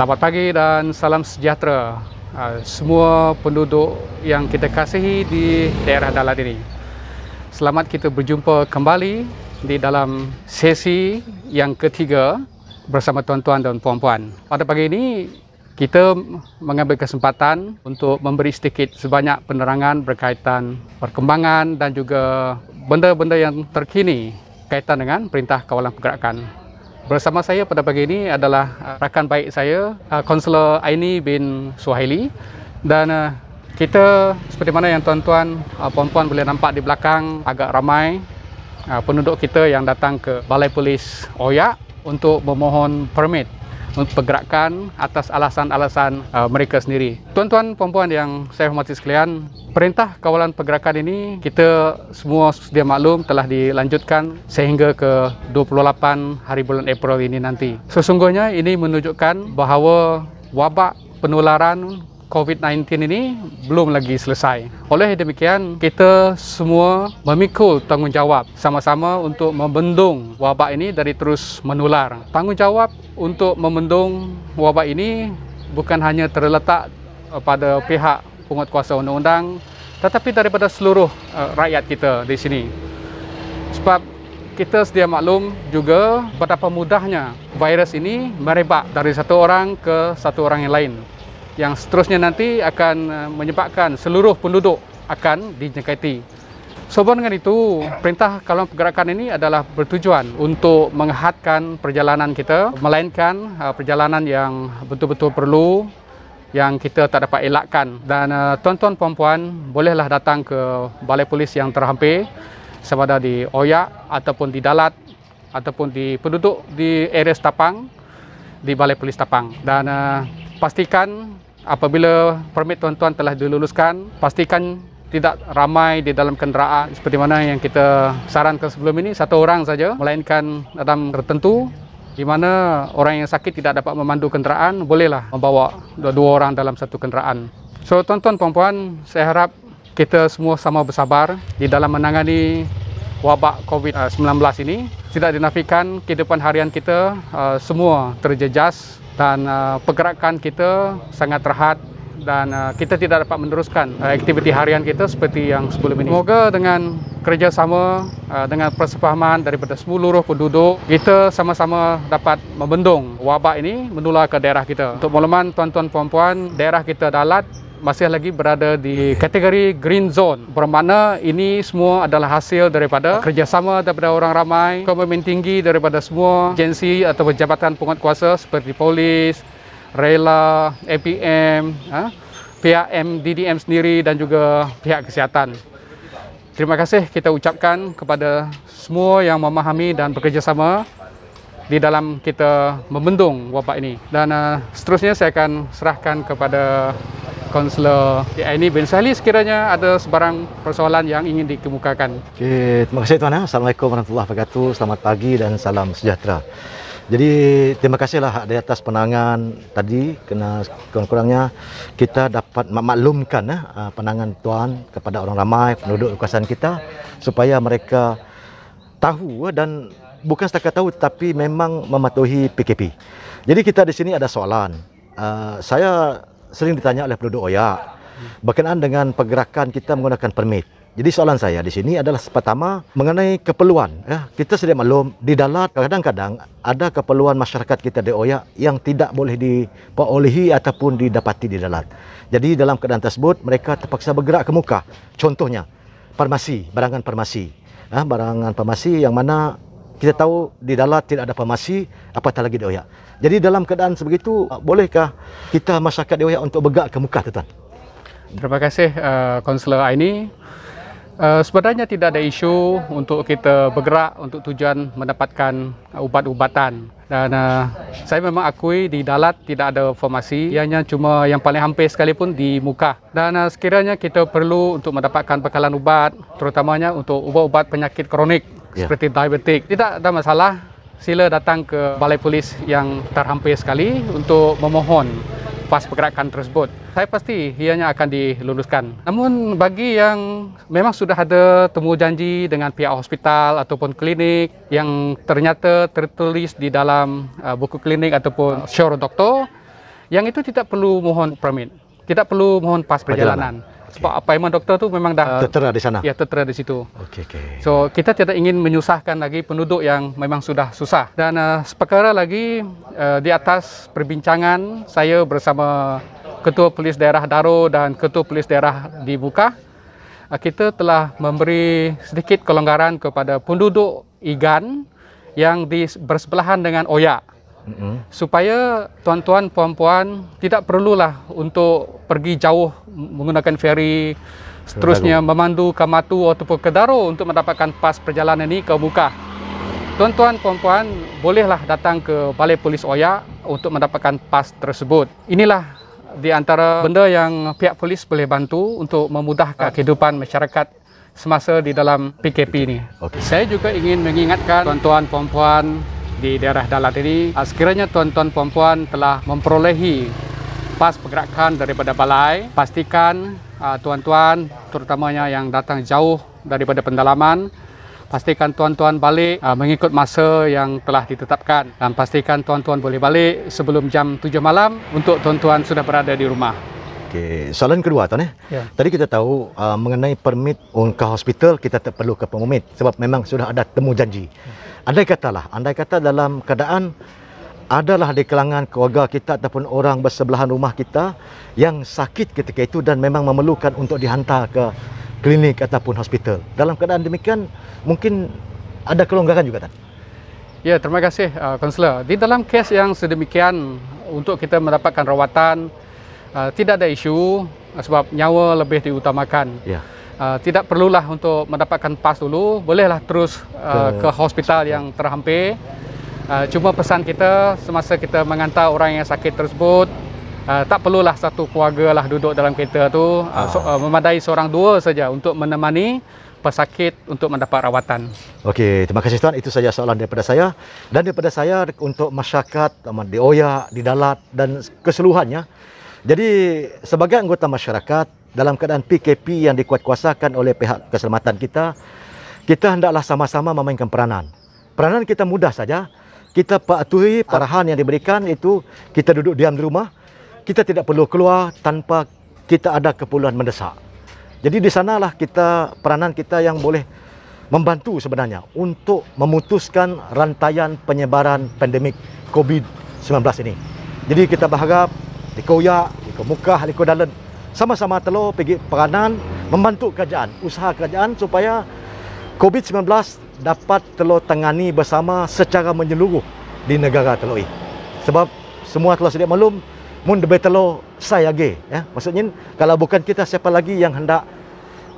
Selamat pagi dan salam sejahtera uh, semua penduduk yang kita kasihi di daerah Dalat ini. Selamat kita berjumpa kembali di dalam sesi yang ketiga bersama tuan-tuan dan puan-puan. Pada pagi ini kita mengambil kesempatan untuk memberi sedikit sebanyak penerangan berkaitan perkembangan dan juga benda-benda yang terkini kaitan dengan perintah kawalan pergerakan Bersama saya pada pagi ini adalah uh, rakan baik saya, Konselor uh, Aini bin Suhaili. Dan uh, kita seperti mana yang tuan-tuan, puan-puan boleh nampak di belakang agak ramai penduduk kita yang datang ke Balai Polis Oya untuk memohon permit pergerakan atas alasan-alasan uh, mereka sendiri. Tuan-tuan puan-puan yang saya hormati sekalian, perintah kawalan pergerakan ini kita semua sedia maklum telah dilanjutkan sehingga ke 28 hari bulan April ini nanti. Sesungguhnya ini menunjukkan bahawa wabak penularan COVID-19 ini belum lagi selesai. Oleh demikian, kita semua memikul tanggungjawab sama-sama untuk membendung wabak ini dari terus menular. Tanggungjawab untuk membendung wabak ini bukan hanya terletak eh, pada pihak penguat kuasa undang-undang tetapi daripada seluruh uh, rakyat kita di sini. Sebab kita sedia maklum juga betapa mudahnya virus ini merebak dari satu orang ke satu orang yang lain yang seterusnya nanti akan eh, menyebabkan seluruh penduduk akan dijangkiti. Sebab dengan itu, perintah kawalan pergerakan ini adalah bertujuan untuk menghadkan perjalanan kita, melainkan eh, perjalanan yang betul-betul perlu yang kita tak dapat elakkan. Dan uh, tuan-tuan puan-puan bolehlah datang ke balai polis yang terhampir sama ada di Oyak ataupun di Dalat ataupun di penduduk di area Tapang di balai polis Tapang. Dan uh, pastikan apabila permit tuan-tuan telah diluluskan, pastikan tidak ramai di dalam kenderaan seperti mana yang kita sarankan sebelum ini satu orang saja melainkan dalam tertentu di mana orang yang sakit tidak dapat memandu kenderaan bolehlah membawa dua, dua orang dalam satu kenderaan so tuan-tuan puan-puan saya harap kita semua sama bersabar di dalam menangani wabak COVID-19 ini. Tidak dinafikan kehidupan harian kita uh, semua terjejas dan uh, pergerakan kita sangat terhad dan uh, kita tidak dapat meneruskan aktiviti harian kita seperti yang sebelum ini. Semoga dengan kerjasama dengan persefahaman daripada seluruh penduduk, kita sama-sama dapat membendung wabak ini menular ke daerah kita. Untuk maklumat tuan-tuan puan-puan, daerah kita Dalat masih lagi berada di kategori green zone bermakna ini semua adalah hasil daripada kerjasama daripada orang ramai komitmen tinggi daripada semua agensi atau jabatan penguat kuasa seperti polis, rela, APM, ha? pihak MDDM sendiri dan juga pihak kesihatan. Terima kasih kita ucapkan kepada semua yang memahami dan bekerjasama di dalam kita membendung wabak ini. Dan uh, seterusnya saya akan serahkan kepada Kaunselor ini Ben Salih sekiranya ada sebarang persoalan yang ingin dikemukakan. Okay, terima kasih Tuan. Assalamualaikum warahmatullahi wabarakatuh. Selamat pagi dan salam sejahtera. Jadi terima kasihlah di atas penangan tadi kena kurang-kurangnya kita dapat maklumkan eh, ah, penangan tuan kepada orang ramai penduduk kawasan kita supaya mereka tahu eh, dan bukan setakat tahu tetapi memang mematuhi PKP. Jadi kita di sini ada soalan. Uh, saya sering ditanya oleh penduduk Oya, berkenaan dengan pergerakan kita menggunakan permit. Jadi soalan saya di sini adalah pertama mengenai keperluan. Ya. Kita sedia maklum di dalat kadang-kadang ada keperluan masyarakat kita di Oya yang tidak boleh diperolehi ataupun didapati di dalat. Jadi dalam keadaan tersebut mereka terpaksa bergerak ke muka. Contohnya farmasi, barangan farmasi. Ya, barangan farmasi yang mana kita tahu di dalam tidak ada farmasi, apatah lagi di Jadi dalam keadaan sebegitu, ah, bolehkah kita masyarakat di untuk begak ke muka, Tuan? Terima kasih, uh, eh, Konselor Aini. Uh, sebenarnya tidak ada isu untuk kita bergerak untuk tujuan mendapatkan ubat-ubatan. Dan uh, saya memang akui di Dalat tidak ada formasi, ianya cuma yang paling hampir sekalipun di muka. Dan uh, sekiranya kita perlu untuk mendapatkan bekalan ubat, terutamanya untuk ubat-ubat penyakit kronik yeah. seperti diabetik. Tidak ada masalah, sila datang ke balai polis yang terhampir sekali untuk memohon pas pergerakan tersebut. Saya pasti ianya akan diluluskan. Namun bagi yang memang sudah ada temu janji dengan pihak hospital ataupun klinik yang ternyata tertulis di dalam uh, buku klinik ataupun syur doktor, yang itu tidak perlu mohon permit. Tidak perlu mohon pas perjalanan. perjalanan sebab okay. appointment doktor tu memang dah tertera di sana. Ya, tertera di situ. Okey okey. So, kita tidak ingin menyusahkan lagi penduduk yang memang sudah susah. Dan uh, eh, sepekara lagi uh, di atas perbincangan saya bersama Ketua Polis Daerah Daro dan Ketua Polis Daerah di Buka, uh, eh, kita telah memberi sedikit kelonggaran kepada penduduk Igan yang di bersebelahan dengan Oya Mm-hmm. Supaya tuan-tuan puan-puan tidak perlulah untuk pergi jauh menggunakan feri seterusnya Kedaru. memandu ke Matu ataupun ke Daro untuk mendapatkan pas perjalanan ini ke Muka. Tuan-tuan, puan-puan, bolehlah datang ke Balai Polis Oya untuk mendapatkan pas tersebut. Inilah di antara benda yang pihak polis boleh bantu untuk memudahkan ah. kehidupan masyarakat semasa di dalam PKP ini. Okay. Saya juga ingin mengingatkan tuan-tuan, puan-puan di daerah Dalat ini, ah, sekiranya tuan-tuan, puan-puan telah memperolehi lepas pergerakan daripada balai, pastikan ah, tuan-tuan uh, terutamanya yang datang jauh daripada pendalaman, pastikan tuan-tuan balik uh, mengikut masa yang telah ditetapkan dan pastikan tuan-tuan boleh balik sebelum jam 7 malam untuk tuan-tuan sudah berada di rumah. Okay, soalan kedua tuan eh. Ya. Tadi kita tahu uh, mengenai permit ke hospital kita tak perlu ke pemumit sebab memang sudah ada temu janji. Hmm. Andai katalah, andai kata dalam keadaan adalah di kalangan keluarga kita ataupun orang bersebelahan rumah kita yang sakit ketika itu dan memang memerlukan untuk dihantar ke klinik ataupun hospital. Dalam keadaan demikian, mungkin ada kelonggaran juga kan? Ya, terima kasih uh, kaunselor. Di dalam kes yang sedemikian untuk kita mendapatkan rawatan uh, tidak ada isu uh, sebab nyawa lebih diutamakan. Ya. Uh, tidak perlulah untuk mendapatkan pas dulu, bolehlah terus uh, ke, ke hospital, hospital yang terhampir uh, ah, cuma pesan kita semasa kita mengantar orang yang sakit tersebut Uh, tak perlulah satu keluarga lah duduk dalam kereta tu uh, so, uh, memadai seorang dua saja untuk menemani pesakit untuk mendapat rawatan. Okey, terima kasih tuan. Itu saja soalan daripada saya dan daripada saya untuk masyarakat di Oya di Dalat dan keseluruhannya. Jadi sebagai anggota masyarakat dalam keadaan PKP yang dikuatkuasakan oleh pihak keselamatan kita, kita hendaklah sama-sama memainkan peranan. Peranan kita mudah saja kita patuhi ah. arahan yang diberikan itu kita duduk diam di rumah. Kita tidak perlu keluar tanpa kita ada keperluan mendesak. Jadi di sanalah kita peranan kita yang boleh membantu sebenarnya untuk memutuskan rantaian penyebaran pandemik COVID-19 ini. Jadi kita berharap di Koya, di Kemuka, di Kodalen sama-sama telur pergi peranan membantu kerajaan, usaha kerajaan supaya COVID-19 dapat telo tangani bersama secara menyeluruh di negara telo ini. Sebab semua telo sedia maklum, mun debai telo saya lagi. Ya. Maksudnya, kalau bukan kita, siapa lagi yang hendak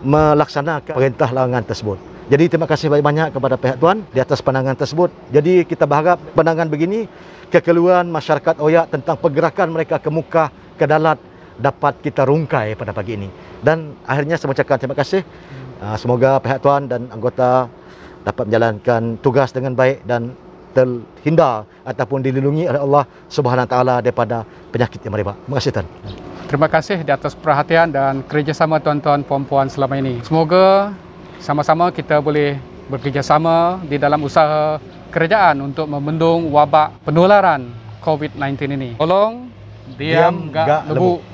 melaksanakan perintah larangan tersebut. Jadi terima kasih banyak-banyak kepada pihak tuan di atas pandangan tersebut. Jadi kita berharap pandangan begini, kekeluhan masyarakat Oyak tentang pergerakan mereka ke muka, ke dalat dapat kita rungkai pada pagi ini. Dan akhirnya saya mengucapkan terima kasih. Hmm. Ah, semoga pihak tuan dan anggota dapat menjalankan tugas dengan baik dan terhindar ataupun dilindungi oleh Allah Subhanahu taala daripada penyakit yang merebak. Terima kasih tuan. Terima kasih di atas perhatian dan kerjasama tuan-tuan puan-puan selama ini. Semoga sama-sama kita boleh bekerjasama di dalam usaha kerajaan untuk membendung wabak penularan COVID-19 ini. Tolong diam, diam gak lebu. lebu.